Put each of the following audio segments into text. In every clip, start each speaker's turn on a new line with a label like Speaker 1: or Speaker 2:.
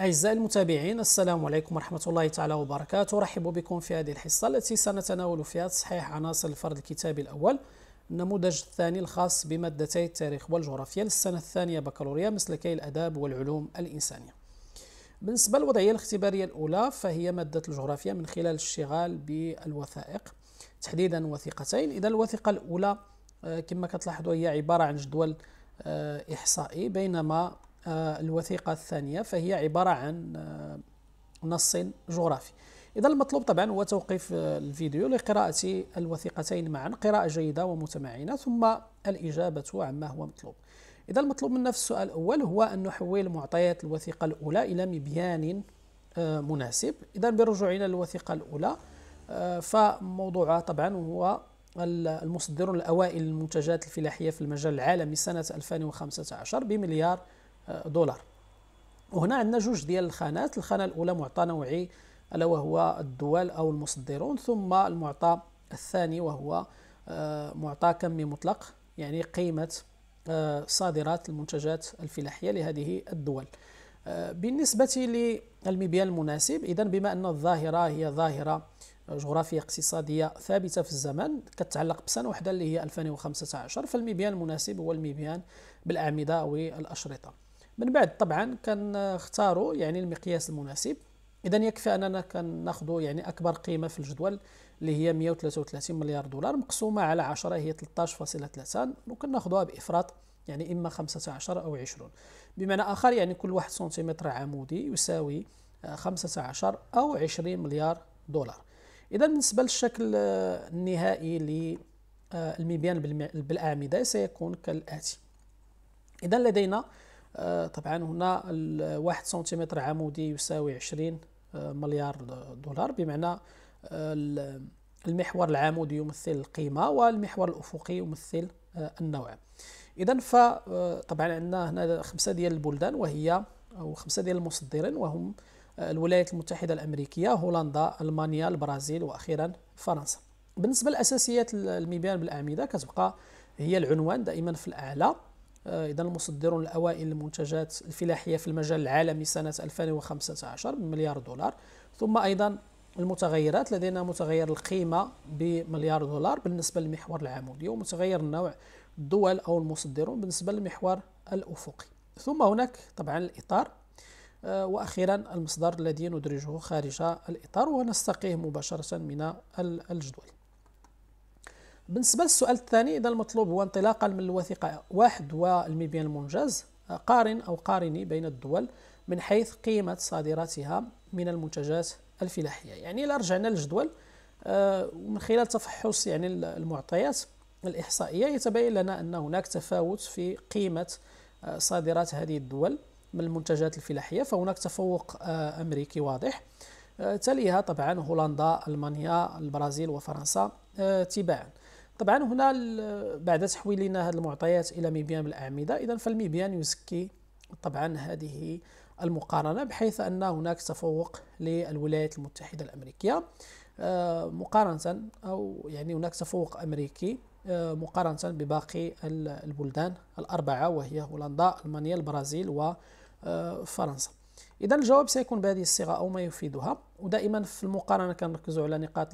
Speaker 1: أعزائي المتابعين السلام عليكم ورحمة الله تعالى وبركاته أرحب بكم في هذه الحصة التي سنتناول فيها تصحيح عناصر الفرد الكتابي الأول النموذج الثاني الخاص بمادتي التاريخ والجغرافيا للسنة الثانية بكالوريا مسلكي الأداب والعلوم الإنسانية بالنسبة للوضعية الاختبارية الأولى فهي مادة الجغرافيا من خلال الاشتغال بالوثائق تحديدا وثيقتين إذا الوثيقة الأولى آه، كما كتلاحظوا هي عبارة عن جدول آه، إحصائي بينما آه، الوثيقة الثانية فهي عبارة عن آه، نص جغرافي إذا المطلوب طبعا هو توقيف آه، الفيديو لقراءة الوثيقتين معا قراءة جيدة ومتمعنة ثم الإجابة عما هو مطلوب إذا المطلوب من نفس السؤال الأول هو أن نحول معطيات الوثيقة الأولى إلى مبيان مناسب إذا برجوعنا للوثيقة الأولى فموضوعها طبعا هو المصدر الأوائل للمنتجات الفلاحية في المجال العالمي سنة 2015 بمليار دولار وهنا عندنا جوج ديال الخانات الخانه الاولى معطى نوعي الا وهو الدول او المصدرون ثم المعطى الثاني وهو آه، معطى كمي مطلق يعني قيمه آه، صادرات المنتجات الفلاحيه لهذه الدول آه، بالنسبه للمبيان المناسب اذا بما ان الظاهره هي ظاهره جغرافية اقتصادية ثابتة في الزمن كتعلق بسنة واحدة اللي هي 2015 فالمبيان المناسب هو المبيان بالأعمدة أو الأشرطة من بعد طبعا كنختاروا يعني المقياس المناسب اذا يكفي اننا كناخذوا يعني اكبر قيمه في الجدول اللي هي 133 مليار دولار مقسومه على 10 هي 13.3 وكناخذوها بافراط يعني اما 15 او 20 بمعنى اخر يعني كل واحد سنتيمتر عمودي يساوي 15 آه، او 20 مليار دولار اذا بالنسبه للشكل آه، النهائي للمبيان آه، بالاعمده سيكون كالاتي اذا لدينا آه، طبعا هنا واحد سنتيمتر عمودي يساوي 20 آه، مليار دولار بمعنى آه، المحور العمودي يمثل القيمة والمحور الأفقي يمثل النوع إذا فطبعا عندنا هنا خمسة ديال البلدان وهي أو خمسة ديال المصدرين وهم الولايات المتحدة الأمريكية هولندا ألمانيا البرازيل وأخيرا فرنسا بالنسبة لأساسيات المبيان بالأعمدة كتبقى هي العنوان دائما في الأعلى آه، إذا المصدرون الأوائل للمنتجات الفلاحية في المجال العالمي سنة 2015 بمليار دولار ثم أيضا المتغيرات لدينا متغير القيمة بمليار دولار بالنسبة للمحور العمودي ومتغير النوع الدول أو المصدرون بالنسبة للمحور الأفقي ثم هناك طبعا الإطار آه، واخيرا المصدر الذي ندرجه خارج الاطار ونستقيه مباشره من الجدول بالنسبة للسؤال الثاني إذا المطلوب هو انطلاقا من الوثيقة واحد والميبيان المنجز قارن أو قارني بين الدول من حيث قيمة صادراتها من المنتجات الفلاحية يعني إذا رجعنا للجدول آه، ومن خلال تفحص يعني المعطيات الإحصائية يتبين لنا أن هناك تفاوت في قيمة آه، صادرات هذه الدول من المنتجات الفلاحية فهناك تفوق آه، أمريكي واضح تليها طبعا هولندا المانيا البرازيل وفرنسا تباعا طبعا هنا بعد تحويلنا هذه المعطيات الى مبيان بالاعمده اذا فالمبيان يزكي طبعا هذه المقارنه بحيث ان هناك تفوق للولايات المتحده الامريكيه آه، مقارنه او يعني هناك تفوق امريكي آه، مقارنه بباقي البلدان الاربعه وهي هولندا المانيا البرازيل وفرنسا آه، اذا الجواب سيكون بهذه الصيغه او ما يفيدها ودائما في المقارنه كنركزوا على نقاط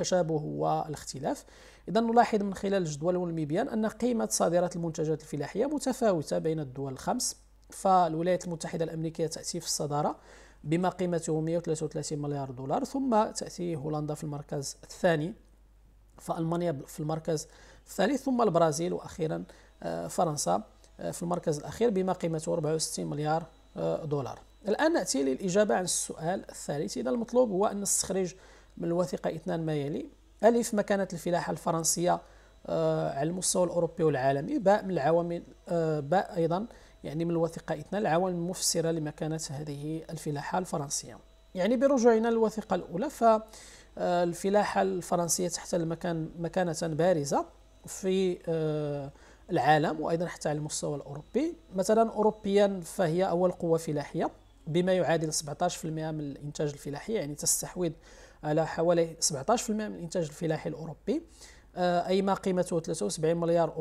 Speaker 1: التشابه والاختلاف إذا نلاحظ من خلال الجدول والميبيان أن قيمة صادرات المنتجات الفلاحية متفاوتة بين الدول الخمس فالولايات المتحدة الأمريكية تأتي في الصدارة بما قيمته 133 مليار دولار ثم تأتي هولندا في المركز الثاني فألمانيا في المركز الثالث ثم البرازيل وأخيرا آه، فرنسا آه، في المركز الأخير بما قيمته 64 مليار آه، دولار الآن نأتي للإجابة عن السؤال الثالث إذا المطلوب هو أن نستخرج من الوثيقة اثنان ما يلي ألف مكانة الفلاحة الفرنسية آه، على المستوى الأوروبي والعالمي باء من العوامل آه، باء أيضا يعني من الوثيقة اثنان العوامل المفسرة لمكانة هذه الفلاحة الفرنسية يعني برجوعنا للوثيقة الأولى فالفلاحة آه، الفرنسية تحتل مكان مكانة بارزة في العالم وأيضا حتى على المستوى الأوروبي مثلا أوروبيا فهي أول قوة فلاحية بما يعادل 17% من الإنتاج الفلاحي يعني تستحوذ على حوالي 17% من الانتاج الفلاحي الاوروبي آه، اي ما قيمته 73 مليار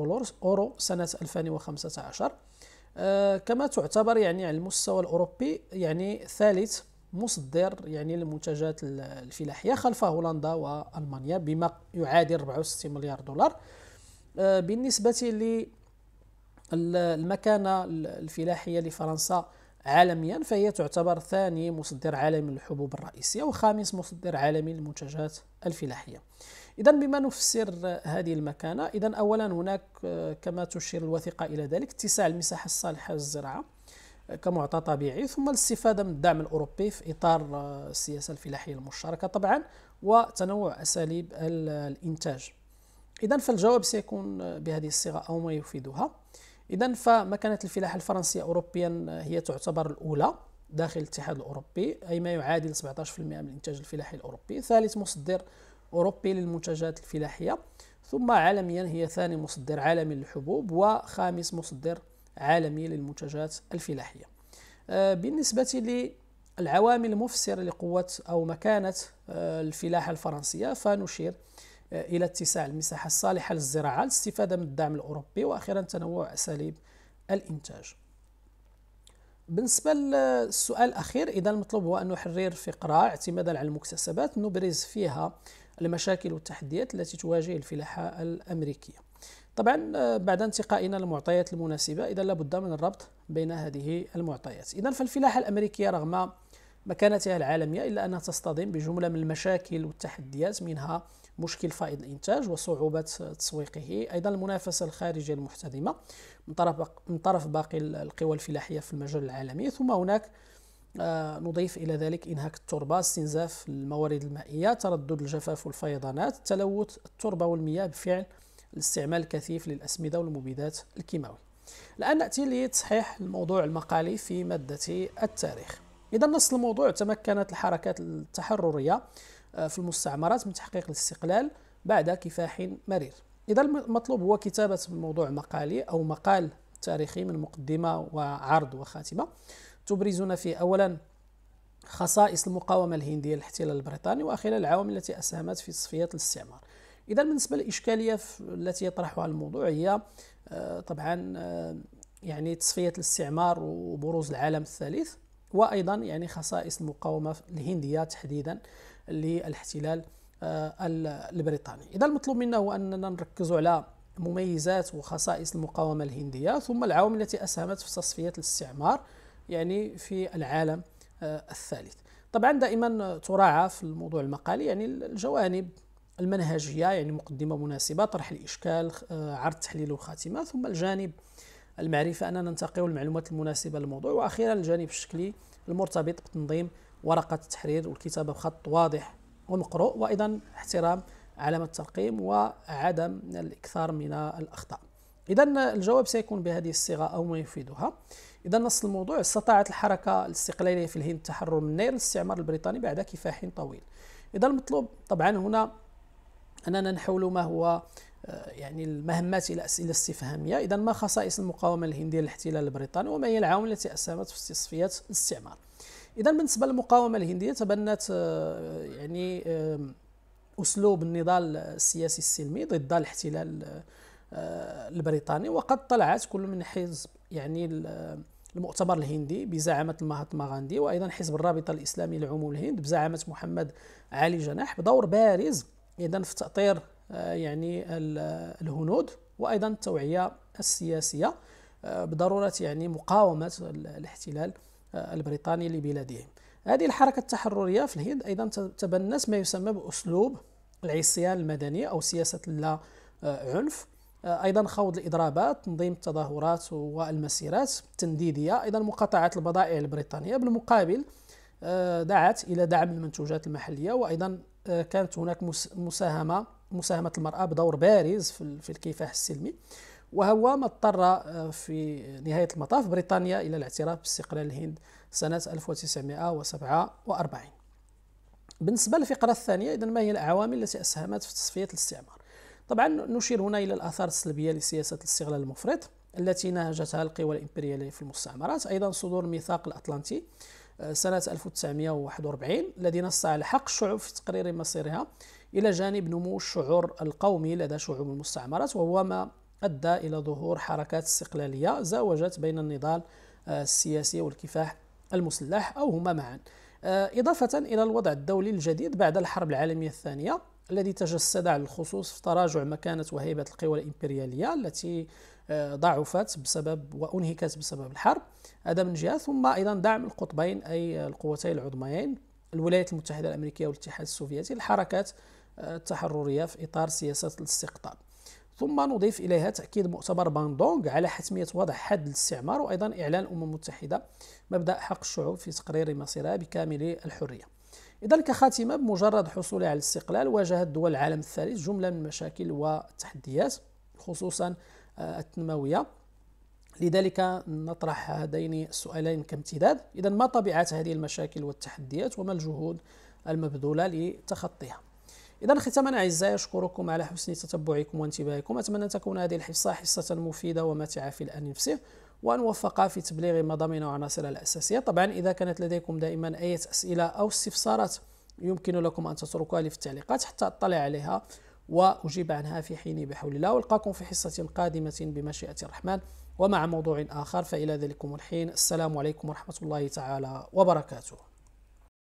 Speaker 1: اورو سنه 2015 آه، كما تعتبر يعني على المستوى الاوروبي يعني ثالث مصدر يعني للمنتجات الفلاحيه خلف هولندا والمانيا بما يعادل 64 مليار دولار آه، بالنسبه للمكانه الفلاحيه لفرنسا عالميا فهي تعتبر ثاني مصدر عالمي للحبوب الرئيسية وخامس مصدر عالمي للمنتجات الفلاحية إذا بما نفسر هذه المكانة إذا أولا هناك آه، كما تشير الوثيقة إلى ذلك اتساع المساحة الصالحة للزراعة آه، كمعطى طبيعي ثم الاستفادة من الدعم الأوروبي في إطار آه، السياسة الفلاحية المشتركة طبعا وتنوع أساليب الإنتاج إذا فالجواب سيكون بهذه الصيغة أو ما يفيدها اذا فمكانه الفلاحه الفرنسيه اوروبيا آه، هي تعتبر الاولى داخل الاتحاد الاوروبي اي ما يعادل 17% من الانتاج الفلاحي الاوروبي ثالث مصدر اوروبي للمنتجات الفلاحيه ثم عالميا هي ثاني مصدر عالمي للحبوب وخامس مصدر عالمي للمنتجات الفلاحيه آه، بالنسبه للعوامل المفسره لقوه او مكانه آه، الفلاحه الفرنسيه فنشير آه، الى اتساع المساحه الصالحه للزراعه الاستفاده من الدعم الاوروبي واخيرا تنوع اساليب الانتاج بالنسبه للسؤال الاخير اذا المطلوب هو ان نحرر فقره اعتمادا على المكتسبات نبرز فيها المشاكل والتحديات التي تواجه الفلاحه الامريكيه طبعا آه، بعد انتقائنا للمعطيات المناسبه اذا لابد من الربط بين هذه المعطيات اذا فالفلاحه الامريكيه رغم مكانتها العالمية إلا أنها تصطدم بجملة من المشاكل والتحديات منها مشكل فائض الإنتاج وصعوبة تسويقه أيضا المنافسة الخارجية المحتدمة من طرف من طرف باقي القوى الفلاحية في المجال العالمي ثم هناك آه، نضيف إلى ذلك إنهاك التربة استنزاف الموارد المائية تردد الجفاف والفيضانات تلوث التربة والمياه بفعل الاستعمال الكثيف للأسمدة والمبيدات الكيماوي الآن نأتي لتصحيح الموضوع المقالي في مادة التاريخ إذا نص الموضوع تمكنت الحركات التحررية آه، في المستعمرات من تحقيق الاستقلال بعد كفاح مرير إذا المطلوب هو كتابة موضوع مقالي أو مقال تاريخي من مقدمة وعرض وخاتمة تبرزنا فيه أولا خصائص المقاومة الهندية للاحتلال البريطاني وأخيرا العوامل التي أسهمت في تصفية الاستعمار إذا بالنسبة للإشكالية التي يطرحها الموضوع هي آه، طبعا آه، يعني تصفية الاستعمار وبروز العالم الثالث وايضا يعني خصائص المقاومه الهنديه تحديدا للاحتلال آه، البريطاني اذا المطلوب منا هو اننا نركز على مميزات وخصائص المقاومه الهنديه ثم العوامل التي اسهمت في تصفيه الاستعمار يعني في العالم آه، الثالث طبعا دائما تراعى في الموضوع المقالي يعني الجوانب المنهجيه يعني مقدمه مناسبه طرح الاشكال آه، عرض تحليل الخاتمه ثم الجانب المعرفه اننا ننتقي المعلومات المناسبه للموضوع واخيرا الجانب الشكلي المرتبط بتنظيم ورقه التحرير والكتابه بخط واضح ومقروء وايضا احترام علامه الترقيم وعدم الاكثار من الاخطاء اذا الجواب سيكون بهذه الصيغه او ما يفيدها اذا نص الموضوع استطاعت الحركه الاستقلاليه في الهند التحرر من نير الاستعمار البريطاني بعد كفاح طويل اذا المطلوب طبعا هنا اننا نحول ما هو آه، يعني المهمات الى اسئله استفهاميه اذا ما خصائص المقاومه الهنديه للاحتلال البريطاني وما هي العوامل التي اسهمت في تصفيات الاستعمار اذا بالنسبه للمقاومه الهنديه تبنت آه، يعني اسلوب النضال السياسي السلمي ضد الاحتلال آه، البريطاني وقد طلعت كل من حزب يعني المؤتمر الهندي بزعامة المهاتما غاندي وأيضا حزب الرابطة الإسلامية لعموم الهند بزعامة محمد علي جناح بدور بارز إذا في تأطير آه، يعني الهنود وايضا التوعيه السياسيه آه، بضروره يعني مقاومه الاحتلال آه، البريطاني لبلادهم هذه الحركه التحرريه في الهند ايضا تبنت ما يسمى باسلوب العصيان المدني او سياسه اللا عنف ايضا خوض الاضرابات تنظيم التظاهرات والمسيرات التنديديه ايضا مقاطعه البضائع البريطانيه بالمقابل دعت الى دعم المنتوجات المحليه وايضا كانت هناك مساهمه مساهمة المرأة بدور بارز في الكفاح السلمي وهو ما اضطر آه، في نهاية المطاف بريطانيا إلى الاعتراف باستقلال الهند سنة 1947 بالنسبة للفقرة الثانية إذا ما هي العوامل التي أسهمت في تصفية الاستعمار طبعا نشير هنا إلى الآثار السلبية لسياسة الاستغلال المفرط التي نهجتها القوى الإمبريالية في المستعمرات أيضا صدور الميثاق الأطلنطي آه، سنة 1941 الذي نص على حق الشعوب في تقرير مصيرها إلى جانب نمو الشعور القومي لدى شعوب المستعمرات وهو ما أدى إلى ظهور حركات استقلالية زاوجت بين النضال آه، السياسي والكفاح المسلح أو هما معا آه، إضافة إلى الوضع الدولي الجديد بعد الحرب العالمية الثانية الذي تجسد على الخصوص في تراجع مكانة وهيبة القوى الإمبريالية التي آه، ضعفت بسبب وأنهكت بسبب الحرب هذا من جهة ثم أيضا دعم القطبين أي القوتين العظميين الولايات المتحده الامريكيه والاتحاد السوفيتي الحركات التحرريه آه، في اطار سياسه الاستقطاب ثم نضيف اليها تاكيد مؤتمر باندونغ على حتميه وضع حد للاستعمار وايضا اعلان الامم المتحده مبدا حق الشعوب في تقرير مصيرها بكامل الحريه اذا كخاتمه بمجرد حصولها على الاستقلال واجهت دول العالم الثالث جمله من المشاكل والتحديات خصوصا آه، التنمويه لذلك نطرح هذين السؤالين كامتداد إذا ما طبيعة هذه المشاكل والتحديات وما الجهود المبذولة لتخطيها إذا ختاما أعزائي أشكركم على حسن تتبعكم وانتباهكم أتمنى أن تكون هذه الحصة حصة مفيدة ومتعه في الآن نفسه وأن وفق في تبليغ مضامين وعناصرها الأساسية طبعا إذا كانت لديكم دائما أي أسئلة أو استفسارات يمكن لكم أن تتركوها لي في التعليقات حتى أطلع عليها وأجيب عنها في حيني بحول الله والقاكم في حصة قادمة بمشيئة الرحمن ومع موضوع آخر فإلى ذلكم الحين السلام عليكم ورحمة الله تعالى وبركاته